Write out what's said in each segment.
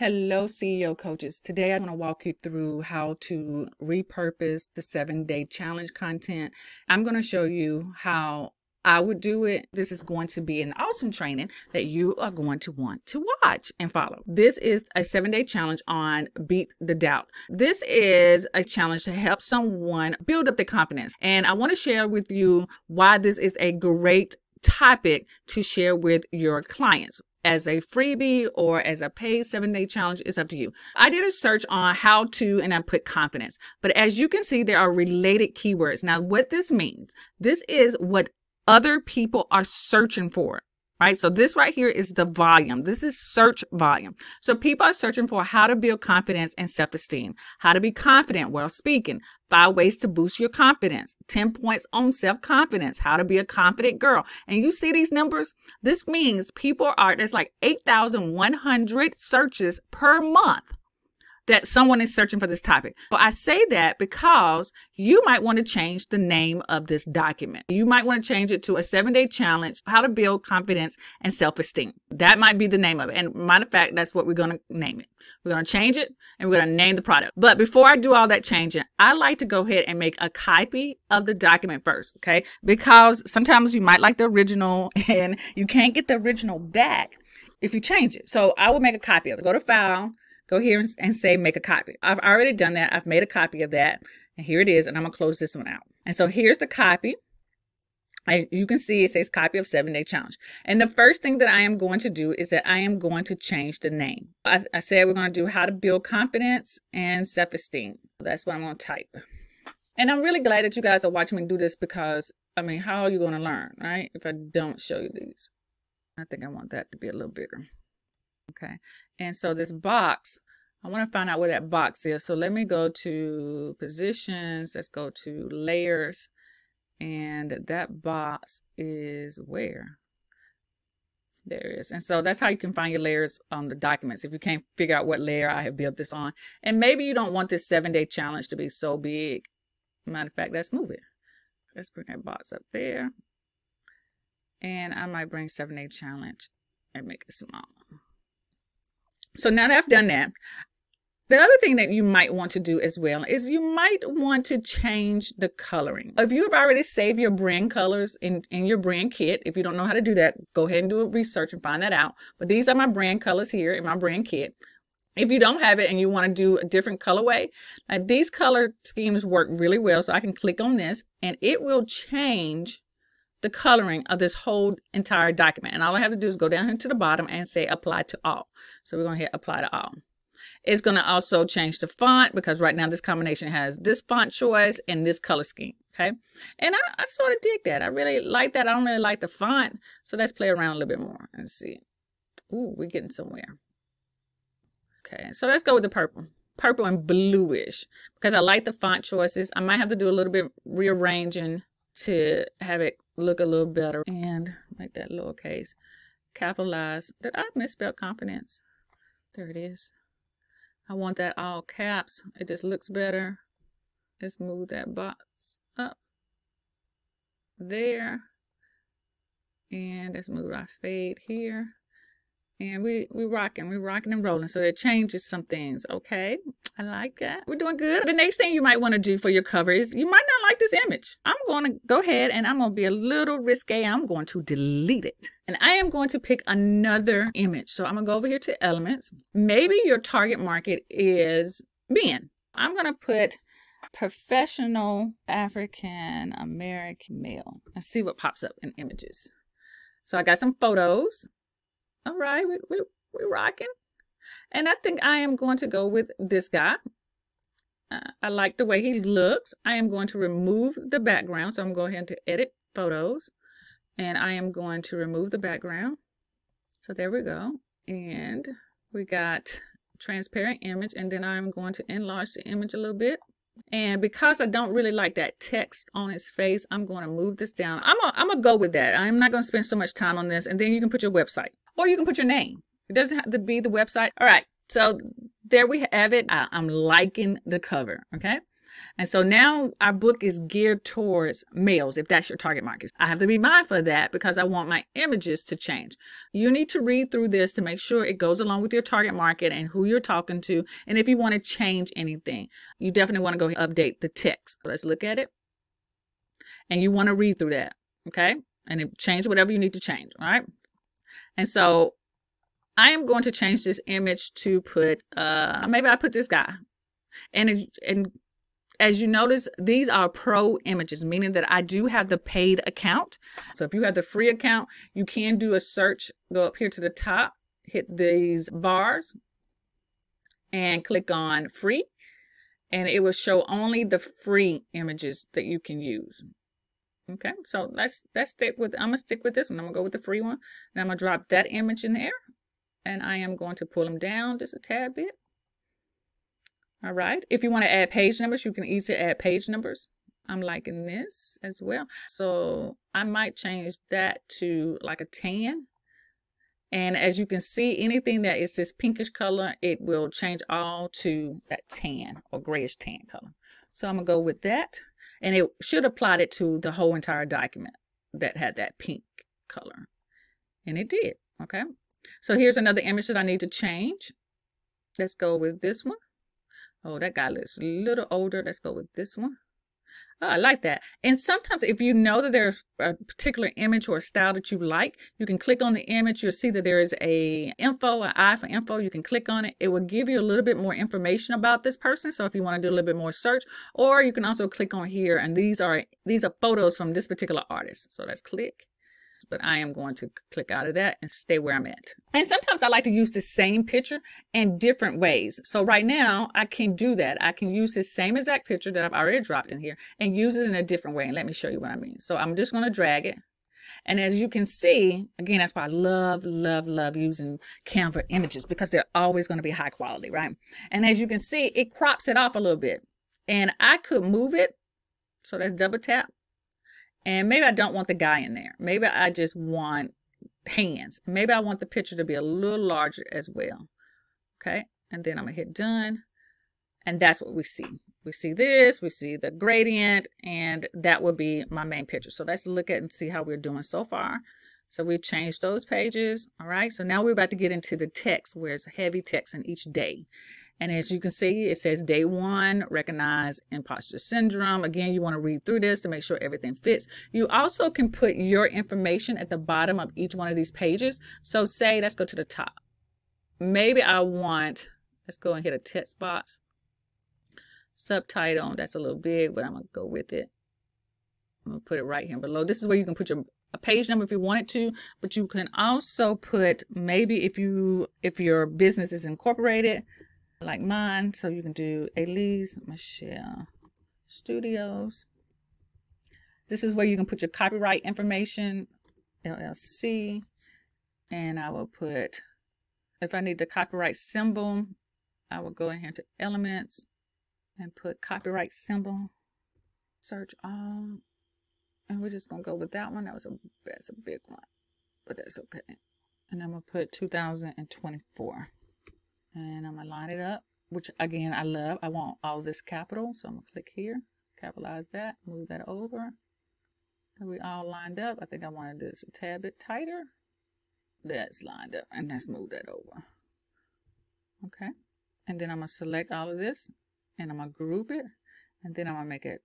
Hello, CEO coaches. Today I want to walk you through how to repurpose the seven day challenge content. I'm going to show you how I would do it. This is going to be an awesome training that you are going to want to watch and follow. This is a seven day challenge on Beat the Doubt. This is a challenge to help someone build up their confidence. And I want to share with you why this is a great topic to share with your clients as a freebie or as a paid seven day challenge. It's up to you. I did a search on how to, and I put confidence, but as you can see, there are related keywords. Now, what this means, this is what other people are searching for right? So this right here is the volume. This is search volume. So people are searching for how to build confidence and self-esteem, how to be confident while speaking, five ways to boost your confidence, 10 points on self-confidence, how to be a confident girl. And you see these numbers? This means people are, there's like 8,100 searches per month that someone is searching for this topic. But I say that because you might want to change the name of this document. You might want to change it to a seven day challenge, how to build confidence and self esteem. That might be the name of it. And matter of fact, that's what we're going to name it. We're going to change it and we're going to name the product. But before I do all that changing, I like to go ahead and make a copy of the document first. Okay. Because sometimes you might like the original and you can't get the original back if you change it. So I will make a copy of it. Go to file, go here and say make a copy. I've already done that. I've made a copy of that. And here it is. And I'm going to close this one out. And so here's the copy. And you can see it says copy of seven day challenge. And the first thing that I am going to do is that I am going to change the name. I, I said we're going to do how to build confidence and self esteem. That's what I'm going to type. And I'm really glad that you guys are watching me do this because, I mean, how are you going to learn, right? If I don't show you these, I think I want that to be a little bigger. Okay. And so this box, I want to find out where that box is. So let me go to positions. Let's go to layers. And that box is where? There is. And so that's how you can find your layers on the documents. If you can't figure out what layer I have built this on. And maybe you don't want this seven day challenge to be so big. Matter of fact, let's move it. Let's bring that box up there. And I might bring seven day challenge and make it smaller. So now that I've done that, the other thing that you might want to do as well is you might want to change the coloring. If you have already saved your brand colors in, in your brand kit, if you don't know how to do that, go ahead and do a research and find that out. But these are my brand colors here in my brand kit. If you don't have it and you want to do a different colorway, these color schemes work really well. So I can click on this and it will change the coloring of this whole entire document. And all I have to do is go down here to the bottom and say apply to all. So we're going to hit apply to all. It's going to also change the font because right now this combination has this font choice and this color scheme. Okay. And I, I sort of dig that. I really like that. I don't really like the font. So let's play around a little bit more and see. Ooh, we're getting somewhere. Okay. So let's go with the purple purple and bluish because I like the font choices. I might have to do a little bit rearranging to have it look a little better and make that lowercase capitalize. Did I misspell confidence? There it is. I want that all caps. It just looks better. Let's move that box up there. And let's move our fade here. And we we rocking, we rocking and rolling. So that changes some things. Okay, I like that. We're doing good. The next thing you might want to do for your cover is you might not like this image. I'm going to go ahead and I'm going to be a little risque. I'm going to delete it. And I am going to pick another image. So I'm going to go over here to elements. Maybe your target market is men. I'm going to put professional African American male Let's see what pops up in images. So I got some photos. All right, we, we, we're rocking. And I think I am going to go with this guy. Uh, I like the way he looks. I am going to remove the background. So I'm going ahead to edit photos and I am going to remove the background. So there we go. And we got transparent image and then I'm going to enlarge the image a little bit. And because I don't really like that text on his face, I'm going to move this down. I'm going to go with that. I'm not going to spend so much time on this. And then you can put your website or you can put your name. It doesn't have to be the website. All right. So there we have it. I, am liking the cover. Okay. And so now our book is geared towards males, if that's your target market. I have to be mindful of that because I want my images to change. You need to read through this to make sure it goes along with your target market and who you're talking to. And if you want to change anything, you definitely want to go update the text. Let's look at it. And you want to read through that. Okay. And change whatever you need to change. All right. And so I am going to change this image to put, uh, maybe I put this guy. And, and as you notice, these are pro images, meaning that I do have the paid account. So if you have the free account, you can do a search, go up here to the top, hit these bars and click on free. And it will show only the free images that you can use. Okay, so let's let's stick with I'm gonna stick with this one. I'm gonna go with the free one, and I'm gonna drop that image in there, and I am going to pull them down just a tad bit. All right. If you want to add page numbers, you can easily add page numbers. I'm liking this as well. So I might change that to like a tan. And as you can see, anything that is this pinkish color, it will change all to that tan or grayish tan color. So I'm gonna go with that. And it should apply it to the whole entire document that had that pink color. And it did, okay? So here's another image that I need to change. Let's go with this one. Oh, that guy looks a little older. Let's go with this one. Oh, I like that. And sometimes if you know that there's a particular image or style that you like, you can click on the image. You'll see that there is a info, an eye for info. You can click on it. It will give you a little bit more information about this person. So if you want to do a little bit more search, or you can also click on here. And these are these are photos from this particular artist. So let's click but I am going to click out of that and stay where I'm at. And sometimes I like to use the same picture in different ways. So right now I can do that. I can use this same exact picture that I've already dropped in here and use it in a different way. And let me show you what I mean. So I'm just going to drag it. And as you can see, again, that's why I love, love, love using Canva images because they're always going to be high quality, right? And as you can see, it crops it off a little bit. And I could move it. So that's double tap. And maybe I don't want the guy in there. Maybe I just want hands. Maybe I want the picture to be a little larger as well. Okay, and then I'm gonna hit done. And that's what we see. We see this, we see the gradient, and that will be my main picture. So let's look at and see how we're doing so far. So we've changed those pages. All right, so now we're about to get into the text where it's heavy text in each day. And as you can see, it says day one, recognize imposter syndrome. Again, you want to read through this to make sure everything fits. You also can put your information at the bottom of each one of these pages. So say, let's go to the top. Maybe I want, let's go and hit a text box. Subtitle, that's a little big, but I'm going to go with it. I'm going to put it right here below. This is where you can put your a page number if you wanted to but you can also put maybe if you if your business is incorporated like mine. So you can do Elise Michelle Studios. This is where you can put your copyright information, LLC. And I will put, if I need the copyright symbol, I will go in here to elements and put copyright symbol, search all. And we're just going to go with that one. That was a, that's a big one, but that's okay. And I'm going to put 2024 and I'm gonna line it up, which again, I love. I want all this capital, so I'm gonna click here, capitalize that, move that over. And we all lined up. I think I wanted this a tad bit tighter. That's lined up, and let's move that over. Okay, and then I'm gonna select all of this, and I'm gonna group it, and then I'm gonna make it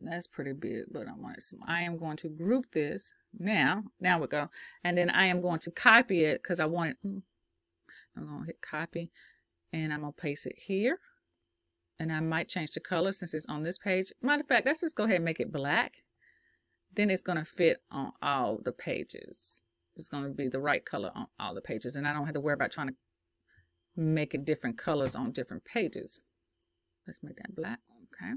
that's pretty big, but I'm gonna, I am going to group this now. Now we go. And then I am going to copy it because I want it. Mm, I'm going to hit copy and I'm going to paste it here. And I might change the color since it's on this page. Matter of fact, let's just go ahead and make it black. Then it's going to fit on all the pages. It's going to be the right color on all the pages. And I don't have to worry about trying to make it different colors on different pages. Let's make that black. Okay.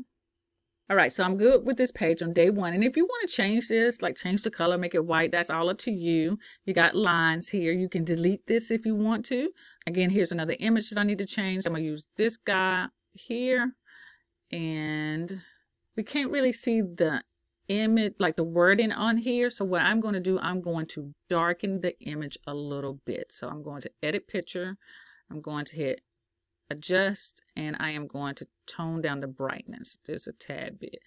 All right, so I'm good with this page on day one. And if you want to change this, like change the color, make it white, that's all up to you. You got lines here. You can delete this if you want to. Again, here's another image that I need to change. I'm going to use this guy here. And we can't really see the image, like the wording on here. So what I'm going to do, I'm going to darken the image a little bit. So I'm going to edit picture. I'm going to hit adjust and I am going to tone down the brightness just a tad bit.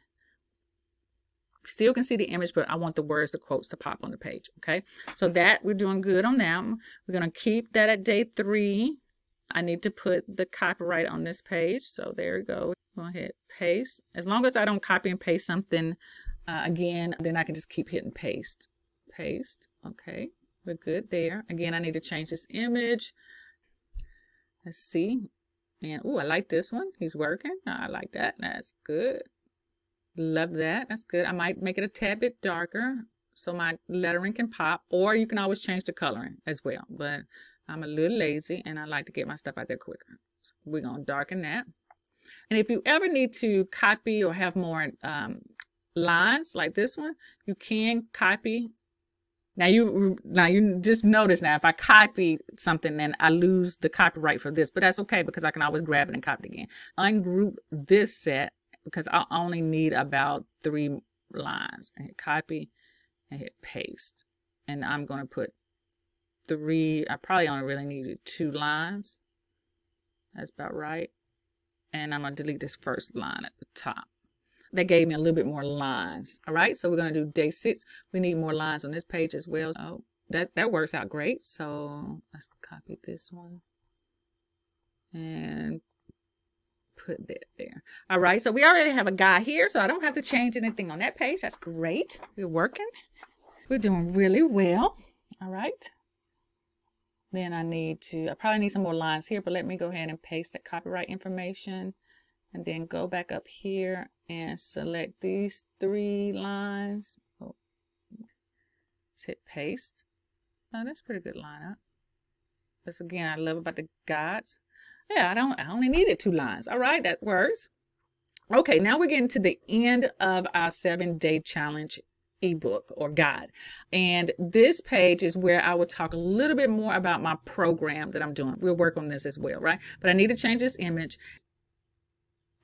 Still can see the image, but I want the words, the quotes to pop on the page, okay? So that, we're doing good on that. We're going to keep that at day three. I need to put the copyright on this page. So there we go. Go ahead, paste. As long as I don't copy and paste something uh, again, then I can just keep hitting paste. Paste, okay. We're good there. Again, I need to change this image. Let's see. And oh, I like this one. He's working. I like that. That's good. Love that. That's good. I might make it a tad bit darker so my lettering can pop, or you can always change the coloring as well. But I'm a little lazy and I like to get my stuff out there quicker. So we're going to darken that. And if you ever need to copy or have more um, lines like this one, you can copy now you now you just notice now if I copy something then I lose the copyright for this, but that's okay because I can always grab it and copy it again. Ungroup this set because I only need about three lines. I hit copy and hit paste. And I'm going to put three, I probably only really needed two lines. That's about right. And I'm going to delete this first line at the top. That gave me a little bit more lines. All right, so we're gonna do day six. We need more lines on this page as well. Oh, that, that works out great. So let's copy this one and put that there. All right, so we already have a guy here, so I don't have to change anything on that page. That's great. We're working. We're doing really well. All right. Then I need to, I probably need some more lines here, but let me go ahead and paste that copyright information and then go back up here and select these three lines. Oh, let's hit paste. Now oh, that's pretty good lineup. That's again I love about the gods. Yeah, I don't I only needed two lines. All right, that works. Okay, now we're getting to the end of our seven day challenge ebook or guide. And this page is where I will talk a little bit more about my program that I'm doing. We'll work on this as well, right? But I need to change this image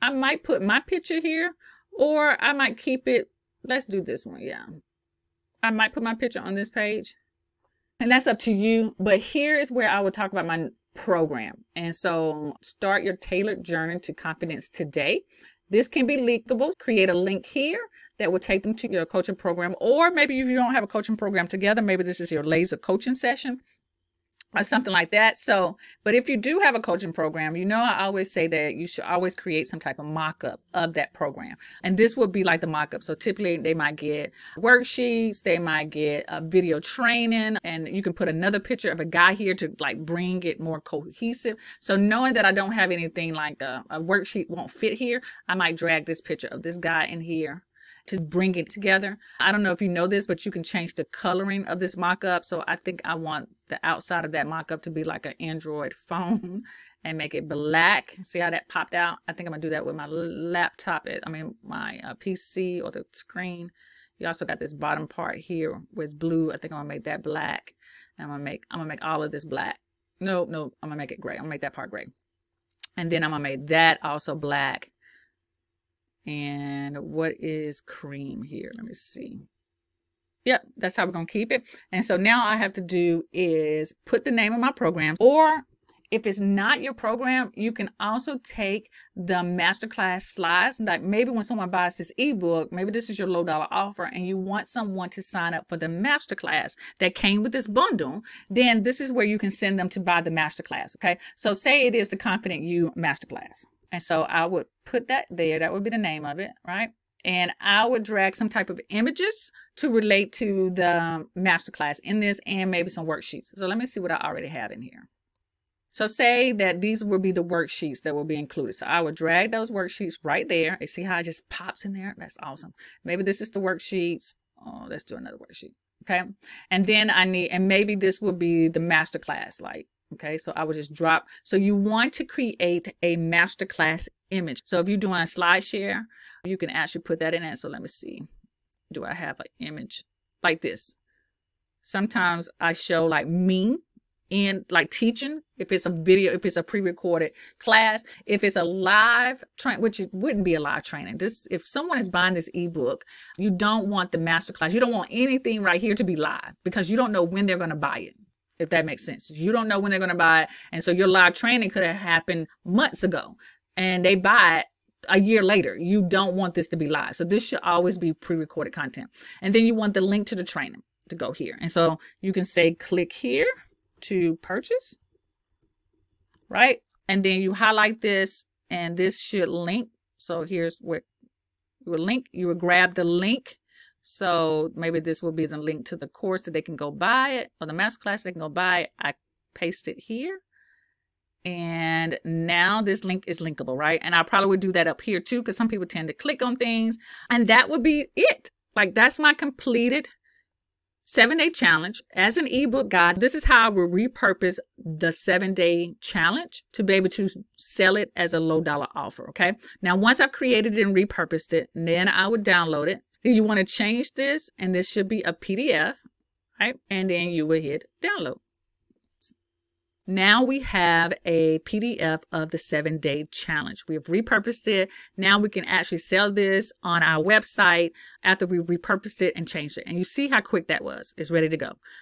I might put my picture here or I might keep it. Let's do this one. Yeah. I might put my picture on this page and that's up to you. But here is where I would talk about my program. And so start your tailored journey to confidence today. This can be linkable. Create a link here that will take them to your coaching program. Or maybe if you don't have a coaching program together, maybe this is your laser coaching session or something like that. So, but if you do have a coaching program, you know, I always say that you should always create some type of mock up of that program. And this would be like the mock up. So, typically, they might get worksheets, they might get a video training, and you can put another picture of a guy here to like bring it more cohesive. So, knowing that I don't have anything like a, a worksheet won't fit here, I might drag this picture of this guy in here to bring it together. I don't know if you know this, but you can change the coloring of this mock-up. So I think I want the outside of that mock-up to be like an Android phone and make it black. See how that popped out? I think I'm gonna do that with my laptop, eh, I mean my uh, PC or the screen. You also got this bottom part here with blue. I think I'm gonna make that black. And I'm gonna make I'm gonna make all of this black. No, no, I'm gonna make it gray. I'm gonna make that part gray. And then I'm gonna make that also black. And what is cream here? Let me see. Yep, that's how we're going to keep it. And so now I have to do is put the name of my program or if it's not your program, you can also take the masterclass slides. Like maybe when someone buys this ebook, maybe this is your low dollar offer and you want someone to sign up for the masterclass that came with this bundle, then this is where you can send them to buy the masterclass. Okay. So say it is the confident you masterclass. And so I would put that there. That would be the name of it, right? And I would drag some type of images to relate to the um, masterclass in this and maybe some worksheets. So let me see what I already have in here. So say that these will be the worksheets that will be included. So I would drag those worksheets right there. You see how it just pops in there? That's awesome. Maybe this is the worksheets. Oh, let's do another worksheet. Okay. And then I need, and maybe this will be the masterclass. Like Okay, so I would just drop. So you want to create a masterclass image. So if you're doing a SlideShare, you can actually put that in it. So let me see. Do I have an image like this? Sometimes I show like me in like teaching if it's a video if it's a pre-recorded class if it's a live train which it wouldn't be a live training this if someone is buying this ebook you don't want the master class you don't want anything right here to be live because you don't know when they're going to buy it if that makes sense. You don't know when they're going to buy it. And so your live training could have happened months ago and they buy it a year later. You don't want this to be live. So this should always be pre-recorded content. And then you want the link to the training to go here. And so you can say click here to purchase, right? And then you highlight this and this should link. So here's where you would link, you would grab the link so maybe this will be the link to the course that they can go buy it or the master class they can go buy I paste it here. And now this link is linkable, right? And I probably would do that up here too, because some people tend to click on things. And that would be it. Like that's my completed seven day challenge as an ebook guide. This is how I will repurpose the seven day challenge to be able to sell it as a low dollar offer. Okay. Now, once I've created it and repurposed it, then I would download it you want to change this, and this should be a PDF, right? And then you will hit download. Now we have a PDF of the seven day challenge. We have repurposed it. Now we can actually sell this on our website after we repurposed it and changed it. And you see how quick that was. It's ready to go.